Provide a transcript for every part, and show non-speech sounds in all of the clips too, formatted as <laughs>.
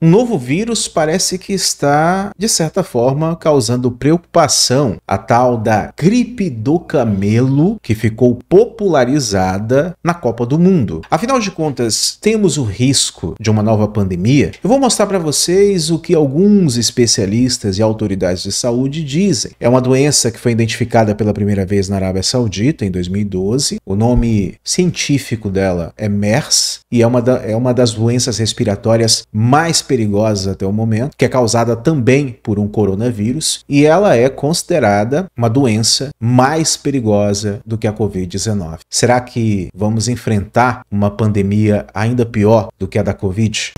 Um novo vírus parece que está, de certa forma, causando preocupação. A tal da gripe do camelo, que ficou popularizada na Copa do Mundo. Afinal de contas, temos o risco de uma nova pandemia? Eu vou mostrar para vocês o que alguns especialistas e autoridades de saúde dizem. É uma doença que foi identificada pela primeira vez na Arábia Saudita, em 2012. O nome científico dela é MERS e é uma, da, é uma das doenças respiratórias mais perigosas até o momento, que é causada também por um coronavírus, e ela é considerada uma doença mais perigosa do que a Covid-19. Será que vamos enfrentar uma pandemia ainda pior do que a da Covid?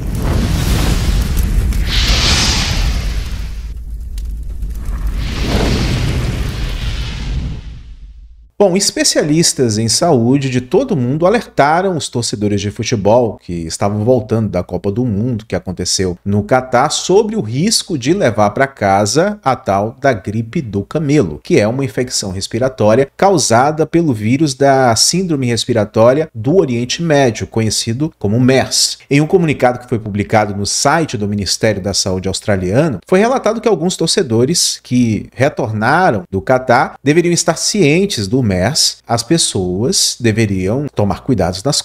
Bom, especialistas em saúde de todo mundo alertaram os torcedores de futebol que estavam voltando da Copa do Mundo, que aconteceu no Catar, sobre o risco de levar para casa a tal da gripe do camelo, que é uma infecção respiratória causada pelo vírus da síndrome respiratória do Oriente Médio, conhecido como MERS. Em um comunicado que foi publicado no site do Ministério da Saúde australiano, foi relatado que alguns torcedores que retornaram do Catar deveriam estar cientes do mas as pessoas deveriam tomar cuidados nas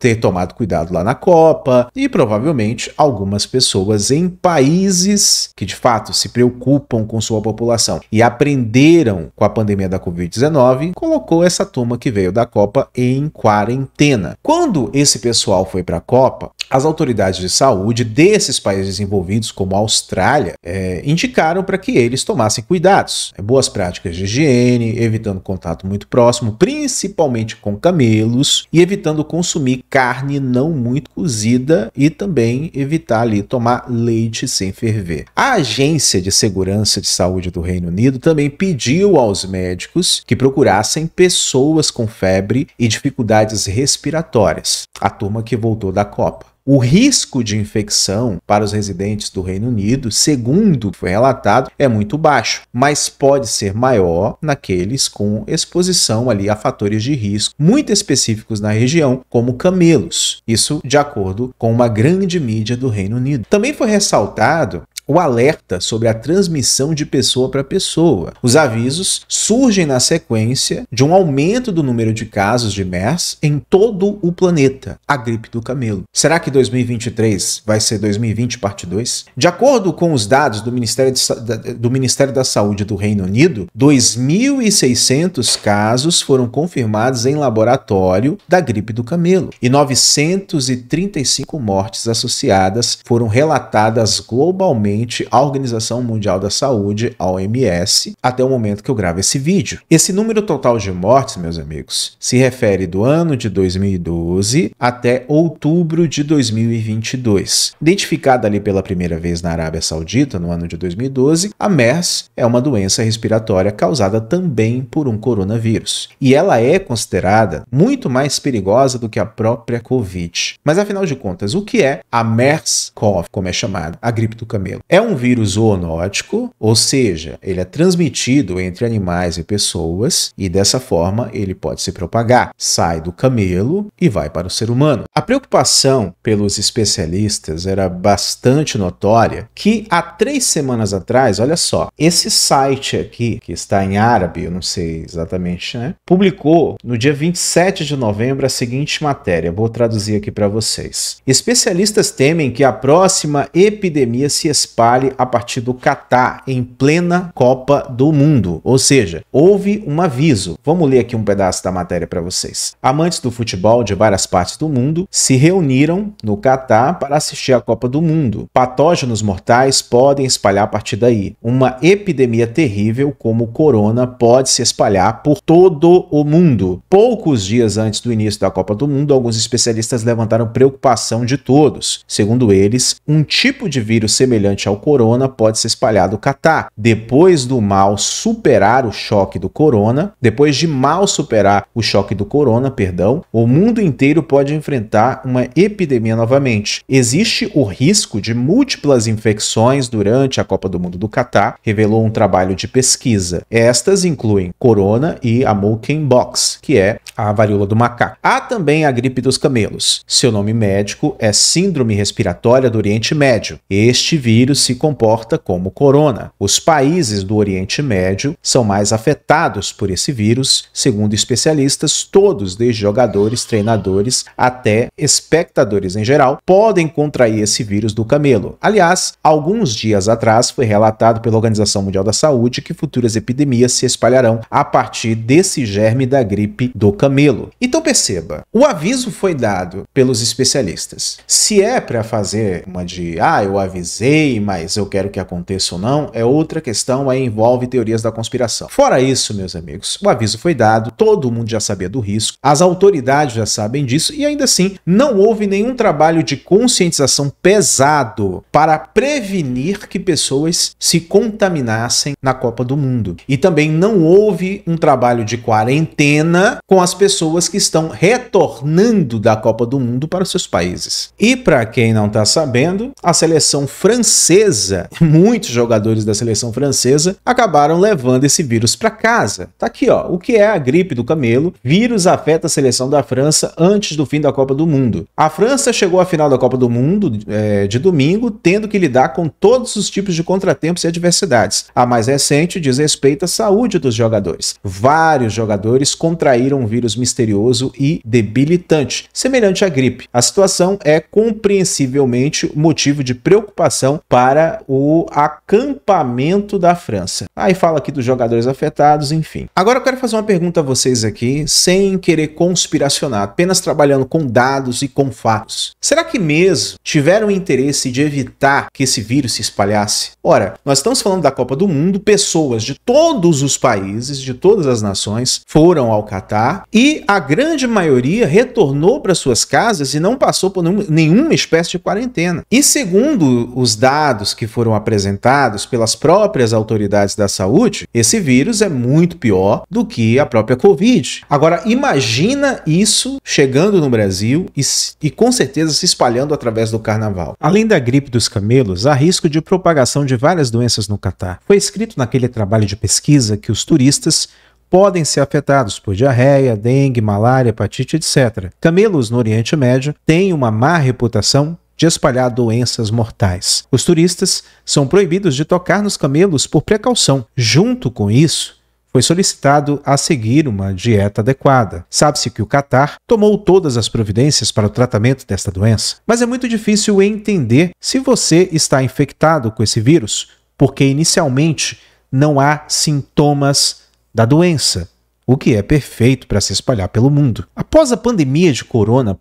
ter tomado cuidado lá na Copa e provavelmente algumas pessoas em países que de fato se preocupam com sua população e aprenderam com a pandemia da Covid-19, colocou essa turma que veio da Copa em quarentena. Quando esse pessoal foi para a Copa, as autoridades de saúde desses países envolvidos, como a Austrália, é, indicaram para que eles tomassem cuidados, boas práticas de higiene, evitando contato muito muito próximo, principalmente com camelos, e evitando consumir carne não muito cozida e também evitar ali tomar leite sem ferver. A Agência de Segurança de Saúde do Reino Unido também pediu aos médicos que procurassem pessoas com febre e dificuldades respiratórias, a turma que voltou da Copa o risco de infecção para os residentes do Reino Unido, segundo foi relatado, é muito baixo, mas pode ser maior naqueles com exposição ali a fatores de risco muito específicos na região, como camelos. Isso de acordo com uma grande mídia do Reino Unido. Também foi ressaltado o alerta sobre a transmissão de pessoa para pessoa. Os avisos surgem na sequência de um aumento do número de casos de MERS em todo o planeta, a gripe do camelo. Será que 2023 vai ser 2020 parte 2? De acordo com os dados do Ministério, de, do Ministério da Saúde do Reino Unido, 2.600 casos foram confirmados em laboratório da gripe do camelo e 935 mortes associadas foram relatadas globalmente à a Organização Mundial da Saúde, a OMS, até o momento que eu gravo esse vídeo. Esse número total de mortes, meus amigos, se refere do ano de 2012 até outubro de 2022. Identificada ali pela primeira vez na Arábia Saudita no ano de 2012, a MERS é uma doença respiratória causada também por um coronavírus. E ela é considerada muito mais perigosa do que a própria Covid. Mas afinal de contas, o que é a MERS-CoV, como é chamada, a gripe do camelo? É um vírus zoonótico, ou seja, ele é transmitido entre animais e pessoas e dessa forma ele pode se propagar, sai do camelo e vai para o ser humano. A preocupação pelos especialistas era bastante notória que há três semanas atrás, olha só, esse site aqui, que está em árabe, eu não sei exatamente, né, publicou no dia 27 de novembro a seguinte matéria, vou traduzir aqui para vocês. Especialistas temem que a próxima epidemia se espalhe espalhe a partir do Catar em plena Copa do Mundo. Ou seja, houve um aviso. Vamos ler aqui um pedaço da matéria para vocês. Amantes do futebol de várias partes do mundo se reuniram no Catar para assistir à Copa do Mundo. Patógenos mortais podem espalhar a partir daí. Uma epidemia terrível como o corona pode se espalhar por todo o mundo. Poucos dias antes do início da Copa do Mundo, alguns especialistas levantaram preocupação de todos. Segundo eles, um tipo de vírus semelhante ao corona, pode se espalhar do catar. Depois do mal superar o choque do corona, depois de mal superar o choque do corona, perdão, o mundo inteiro pode enfrentar uma epidemia novamente. Existe o risco de múltiplas infecções durante a Copa do Mundo do Catar, revelou um trabalho de pesquisa. Estas incluem corona e a Box, que é a varíola do macaco. Há também a gripe dos camelos. Seu nome médico é síndrome respiratória do Oriente Médio. Este vírus vírus se comporta como corona. Os países do Oriente Médio são mais afetados por esse vírus, segundo especialistas, todos, desde jogadores, treinadores até espectadores em geral, podem contrair esse vírus do camelo. Aliás, alguns dias atrás foi relatado pela Organização Mundial da Saúde que futuras epidemias se espalharão a partir desse germe da gripe do camelo. Então perceba, o aviso foi dado pelos especialistas. Se é para fazer uma de, ah, eu avisei, mas eu quero que aconteça ou não, é outra questão, aí envolve teorias da conspiração. Fora isso, meus amigos, o aviso foi dado, todo mundo já sabia do risco, as autoridades já sabem disso e ainda assim não houve nenhum trabalho de conscientização pesado para prevenir que pessoas se contaminassem na Copa do Mundo. E também não houve um trabalho de quarentena com as pessoas que estão retornando da Copa do Mundo para os seus países. E para quem não está sabendo, a seleção francesa francesa, <laughs> muitos jogadores da seleção francesa acabaram levando esse vírus para casa. Tá aqui, ó, o que é a gripe do camelo? Vírus afeta a seleção da França antes do fim da Copa do Mundo. A França chegou à final da Copa do Mundo é, de domingo, tendo que lidar com todos os tipos de contratempos e adversidades. A mais recente diz respeito à saúde dos jogadores. Vários jogadores contraíram um vírus misterioso e debilitante, semelhante à gripe. A situação é compreensivelmente motivo de preocupação para para o acampamento da França. Aí fala aqui dos jogadores afetados, enfim. Agora eu quero fazer uma pergunta a vocês aqui, sem querer conspiracionar, apenas trabalhando com dados e com fatos. Será que mesmo tiveram interesse de evitar que esse vírus se espalhasse? Ora, nós estamos falando da Copa do Mundo, pessoas de todos os países, de todas as nações, foram ao Catar e a grande maioria retornou para suas casas e não passou por nenhuma espécie de quarentena. E segundo os dados dados que foram apresentados pelas próprias autoridades da saúde, esse vírus é muito pior do que a própria Covid. Agora, imagina isso chegando no Brasil e, e com certeza se espalhando através do carnaval. Além da gripe dos camelos, há risco de propagação de várias doenças no Catar. Foi escrito naquele trabalho de pesquisa que os turistas podem ser afetados por diarreia, dengue, malária, hepatite, etc. Camelos no Oriente Médio têm uma má reputação de espalhar doenças mortais. Os turistas são proibidos de tocar nos camelos por precaução. Junto com isso, foi solicitado a seguir uma dieta adequada. Sabe-se que o Catar tomou todas as providências para o tratamento desta doença, mas é muito difícil entender se você está infectado com esse vírus, porque inicialmente não há sintomas da doença, o que é perfeito para se espalhar pelo mundo. Após a pandemia de corona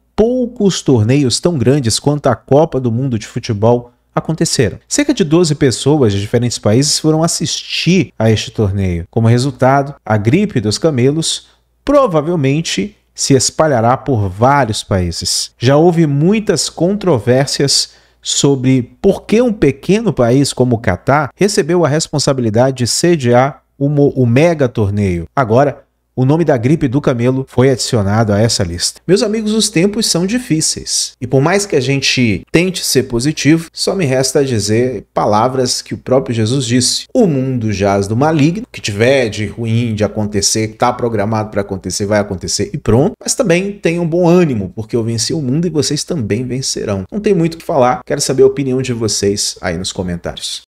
poucos torneios tão grandes quanto a Copa do Mundo de Futebol aconteceram. Cerca de 12 pessoas de diferentes países foram assistir a este torneio. Como resultado, a gripe dos camelos provavelmente se espalhará por vários países. Já houve muitas controvérsias sobre por que um pequeno país como o Catar recebeu a responsabilidade de sediar o mega torneio. Agora, o nome da gripe do camelo foi adicionado a essa lista. Meus amigos, os tempos são difíceis. E por mais que a gente tente ser positivo, só me resta dizer palavras que o próprio Jesus disse: O mundo jaz do maligno, que tiver de ruim de acontecer, que está programado para acontecer, vai acontecer e pronto. Mas também tenham bom ânimo, porque eu venci o mundo e vocês também vencerão. Não tem muito o que falar, quero saber a opinião de vocês aí nos comentários.